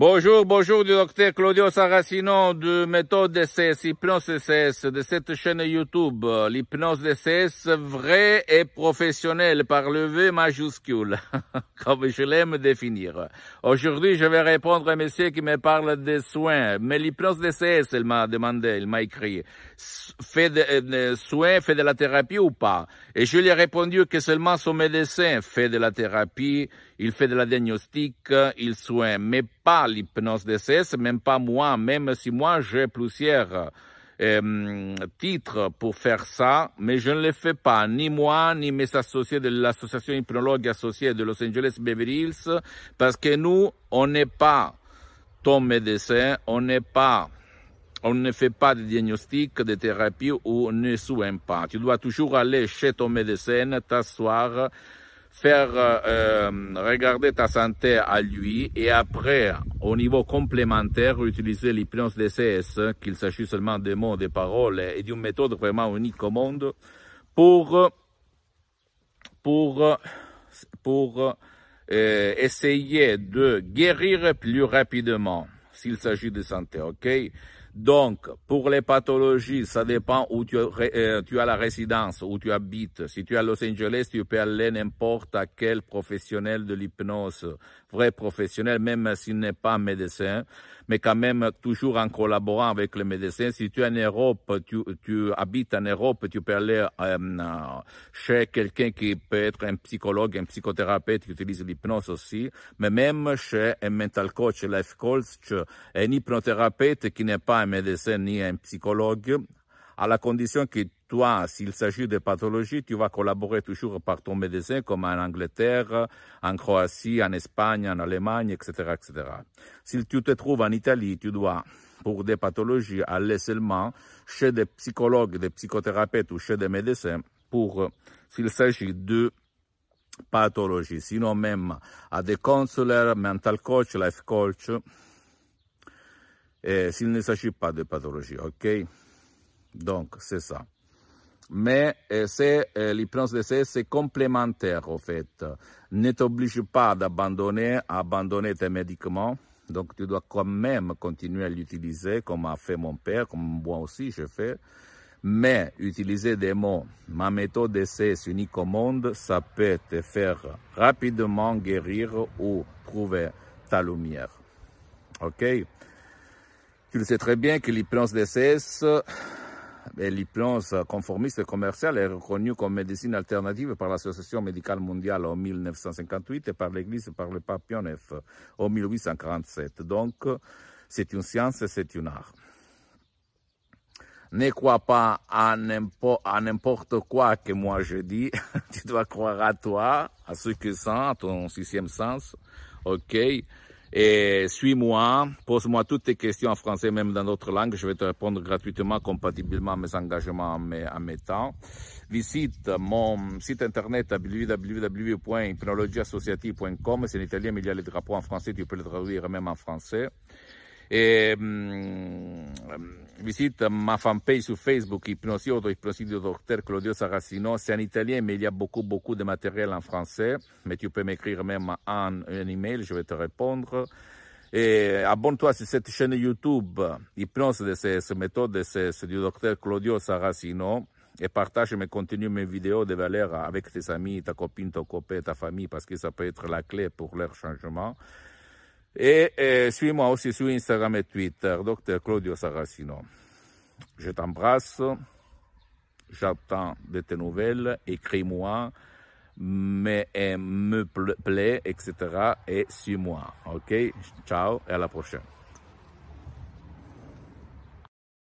Bonjour, bonjour du docteur Claudio Saracino de Méthode DCS, Hypnose DCS, de cette chaîne YouTube, l'hypnose DCS vraie et professionnelle par le V majuscule, comme je l'aime définir. Aujourd'hui, je vais répondre à un monsieur qui me parle des soins, mais l'hypnose DCS, il m'a demandé, il m'a écrit, fait des euh, euh, soins, fait de la thérapie ou pas? Et je lui ai répondu que seulement son médecin fait de la thérapie, il fait de la diagnostic, euh, il soigne, mais pas l'hypnose DCS, même pas moi, même si moi j'ai plusieurs euh, titres pour faire ça, mais je ne le fais pas, ni moi, ni mes associés de l'association hypnologue associée de Los Angeles Beverly Hills, parce que nous, on n'est pas ton médecin, on n'est pas on ne fait pas de diagnostic, de thérapie ou on ne soigne pas. Tu dois toujours aller chez ton médecin, t'asseoir, faire euh, euh, regarder ta santé à lui et après, au niveau complémentaire, utiliser l'hypnose DCS, qu'il s'agit seulement des mots, des paroles et d'une méthode vraiment unique au monde pour, pour, pour euh, essayer de guérir plus rapidement s'il s'agit de santé, ok? Donc, pour les pathologies, ça dépend où euh, tu, as la résidence, où tu habites. Si tu es à Los Angeles, tu peux aller n'importe à quel professionnel de l'hypnose, vrai professionnel, même s'il n'est pas médecin, mais quand même toujours en collaborant avec le médecin. Si tu es en Europe, tu, habites en Europe, tu peux aller euh, chez quelqu'un qui peut être un psychologue, un psychothérapeute qui utilise l'hypnose aussi, mais même chez un mental coach, life coach, un hypnothérapeute qui n'est pas un médecin ni un psychologue, à la condition que toi, s'il s'agit de pathologie, tu vas collaborer toujours par ton médecin, comme en Angleterre, en Croatie, en Espagne, en Allemagne, etc., etc. Si tu te trouves en Italie, tu dois, pour des pathologies, aller seulement chez des psychologues, des psychothérapeutes ou chez des médecins pour, s'il s'agit de pathologies. Sinon même, à des counselors, mental coach, life coach, s'il ne s'agit pas de pathologie, ok Donc, c'est ça. Mais euh, c'est euh, l'hypnose d'essai, c'est complémentaire, en fait. Ne t'oblige pas d'abandonner, à abandonner tes médicaments. Donc, tu dois quand même continuer à l'utiliser, comme a fait mon père, comme moi aussi, je fais. Mais utiliser des mots, ma méthode d'essai est unique au monde, ça peut te faire rapidement guérir ou trouver ta lumière. OK? Tu le sais très bien que l'hypnose DCS, ben, l'hypnose conformiste commerciale est reconnue comme médecine alternative par l'Association médicale mondiale en 1958 et par l'Église par le pape en 1847. Donc, c'est une science, et c'est une art. Ne crois pas à n'importe quoi que moi je dis. tu dois croire à toi, à ce que sent, à ton sixième sens. OK et suis-moi, pose-moi toutes tes questions en français, même dans d'autres langues. Je vais te répondre gratuitement, compatiblement à mes engagements, à mes, à mes temps. Visite mon site internet www.hypnologieassociative.com. C'est en italien, mais il y a les drapeaux en français. Tu peux le traduire même en français et mm, visite ma fanpage sur Facebook, Hypnosi Auto, du docteur Claudio Saracino. C'est en italien, mais il y a beaucoup, beaucoup de matériel en français. Mais tu peux m'écrire même un email, je vais te répondre. Et abonne-toi sur cette chaîne YouTube, Hypnose de ces, méthode de du docteur Claudio Saracino. Et partage mes contenus, mes vidéos de valeur avec tes amis, ta copine, ton copain, ta famille, parce que ça peut être la clé pour leur changement. Et, suis-moi aussi sur Instagram et Twitter, Dr Claudio Saracino. Je t'embrasse, j'attends de tes nouvelles, écris-moi, mais me plaît, etc. Et suis-moi, ok Ciao et à la prochaine.